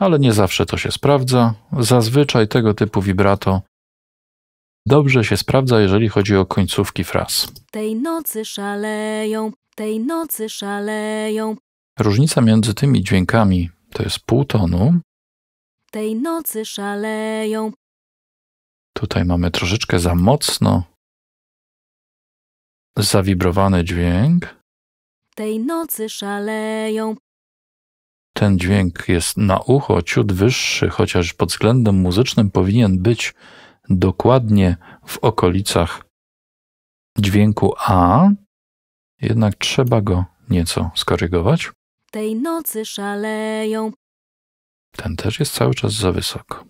ale nie zawsze to się sprawdza. Zazwyczaj tego typu vibrato dobrze się sprawdza, jeżeli chodzi o końcówki fraz. Tej nocy szaleją, tej nocy szaleją. Różnica między tymi dźwiękami to jest pół tonu. Tej nocy szaleją. Tutaj mamy troszeczkę za mocno zawibrowany dźwięk. Tej nocy szaleją. Ten dźwięk jest na ucho ciut wyższy, chociaż pod względem muzycznym powinien być dokładnie w okolicach dźwięku A, jednak trzeba go nieco skorygować. Tej nocy szaleją. Ten też jest cały czas za wysoko.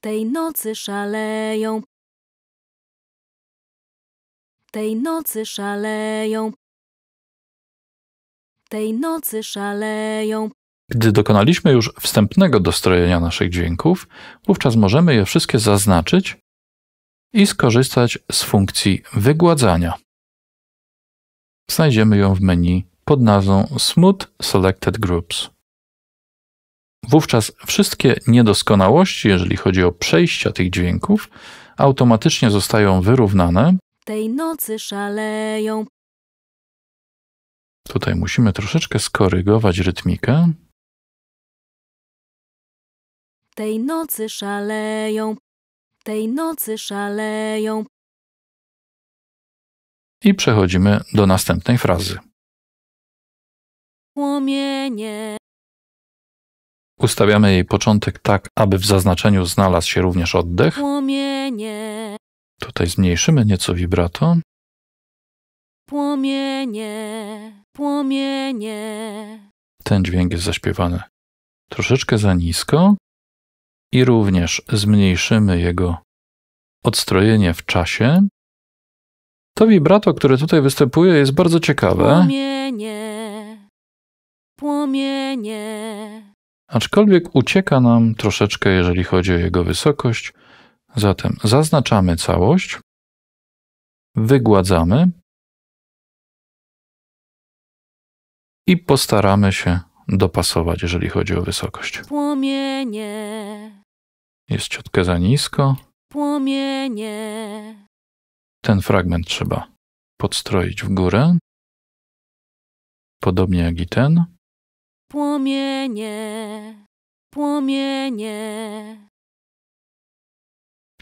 Tej nocy szaleją. Tej nocy szaleją. Tej nocy szaleją. Gdy dokonaliśmy już wstępnego dostrojenia naszych dźwięków, wówczas możemy je wszystkie zaznaczyć i skorzystać z funkcji wygładzania. Znajdziemy ją w menu pod nazwą Smooth Selected Groups. Wówczas wszystkie niedoskonałości, jeżeli chodzi o przejścia tych dźwięków, automatycznie zostają wyrównane. Tej nocy szaleją. Tutaj musimy troszeczkę skorygować rytmikę. Tej nocy szaleją, tej nocy szaleją. I przechodzimy do następnej frazy. Płomienie. Ustawiamy jej początek tak, aby w zaznaczeniu znalazł się również oddech. Płomienie. Tutaj zmniejszymy nieco vibrato. Płomienie, płomienie. Ten dźwięk jest zaśpiewany troszeczkę za nisko i również zmniejszymy jego odstrojenie w czasie, to vibrato, które tutaj występuje, jest bardzo ciekawe. Płomienie, płomienie. Aczkolwiek ucieka nam troszeczkę, jeżeli chodzi o jego wysokość. Zatem zaznaczamy całość, wygładzamy i postaramy się dopasować, jeżeli chodzi o wysokość. Płomienie. Jest ciutkę za nisko. Płomienie. Ten fragment trzeba podstroić w górę. Podobnie jak i ten. Płomienie. Płomienie.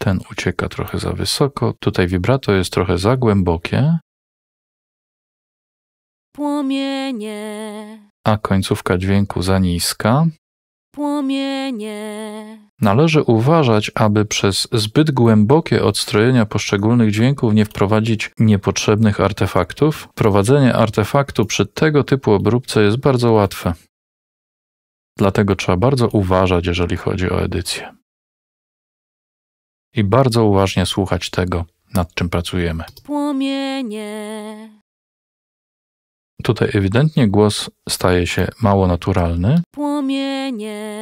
Ten ucieka trochę za wysoko. Tutaj vibrato jest trochę za głębokie. Płomienie. A końcówka dźwięku za niska. Płomienie. Należy uważać, aby przez zbyt głębokie odstrojenia poszczególnych dźwięków nie wprowadzić niepotrzebnych artefaktów. Wprowadzenie artefaktu przy tego typu obróbce jest bardzo łatwe. Dlatego trzeba bardzo uważać, jeżeli chodzi o edycję. I bardzo uważnie słuchać tego, nad czym pracujemy. Płomienie. Tutaj ewidentnie głos staje się mało naturalny. Płomienie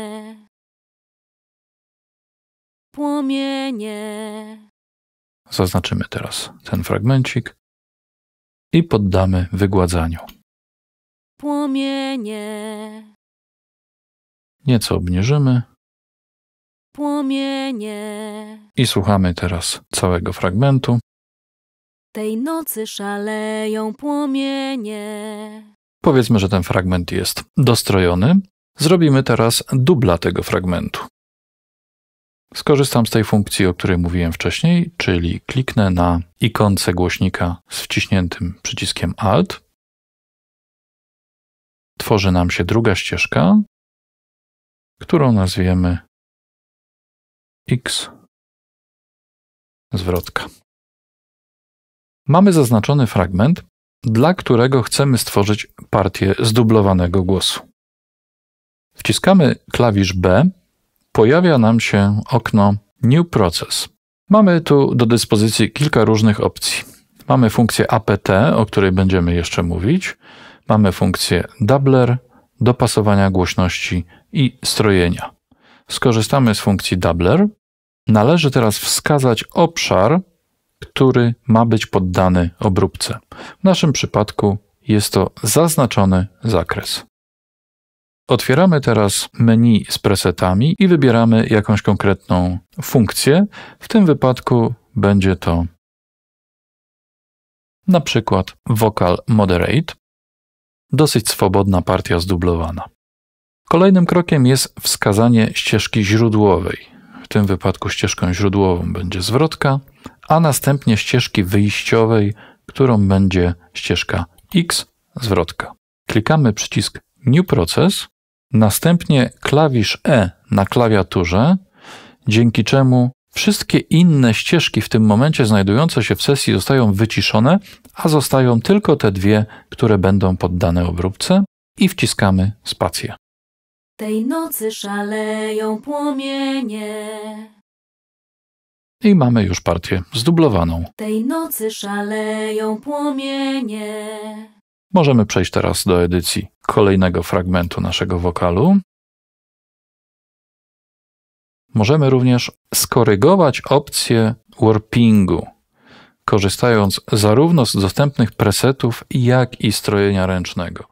płomienie. Zaznaczymy teraz ten fragmencik i poddamy wygładzaniu. Płomienie. Nieco obniżymy. Płomienie. I słuchamy teraz całego fragmentu. Tej nocy szaleją płomienie. Powiedzmy, że ten fragment jest dostrojony. Zrobimy teraz dubla tego fragmentu. Skorzystam z tej funkcji, o której mówiłem wcześniej, czyli kliknę na ikonce głośnika z wciśniętym przyciskiem Alt. Tworzy nam się druga ścieżka, którą nazwiemy X zwrotka. Mamy zaznaczony fragment, dla którego chcemy stworzyć partię zdublowanego głosu. Wciskamy klawisz B pojawia nam się okno New Process. Mamy tu do dyspozycji kilka różnych opcji. Mamy funkcję apt, o której będziemy jeszcze mówić. Mamy funkcję doubler, dopasowania głośności i strojenia. Skorzystamy z funkcji doubler. Należy teraz wskazać obszar, który ma być poddany obróbce. W naszym przypadku jest to zaznaczony zakres. Otwieramy teraz menu z presetami i wybieramy jakąś konkretną funkcję. W tym wypadku będzie to na przykład Vocal Moderate. Dosyć swobodna partia zdublowana. Kolejnym krokiem jest wskazanie ścieżki źródłowej. W tym wypadku ścieżką źródłową będzie zwrotka, a następnie ścieżki wyjściowej, którą będzie ścieżka X, zwrotka. Klikamy przycisk New Process, następnie klawisz E na klawiaturze, dzięki czemu wszystkie inne ścieżki w tym momencie znajdujące się w sesji zostają wyciszone, a zostają tylko te dwie, które będą poddane obróbce i wciskamy spację. Tej nocy szaleją płomienie. I mamy już partię zdublowaną. Tej nocy szaleją płomienie. Możemy przejść teraz do edycji kolejnego fragmentu naszego wokalu. Możemy również skorygować opcję warpingu, korzystając zarówno z dostępnych presetów, jak i strojenia ręcznego.